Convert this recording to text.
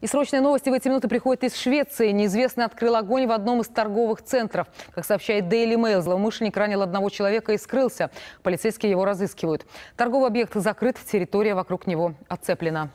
И срочные новости в эти минуты приходят из Швеции. Неизвестный открыл огонь в одном из торговых центров. Как сообщает Daily Mail, злоумышленник ранил одного человека и скрылся. Полицейские его разыскивают. Торговый объект закрыт, территория вокруг него отцеплена.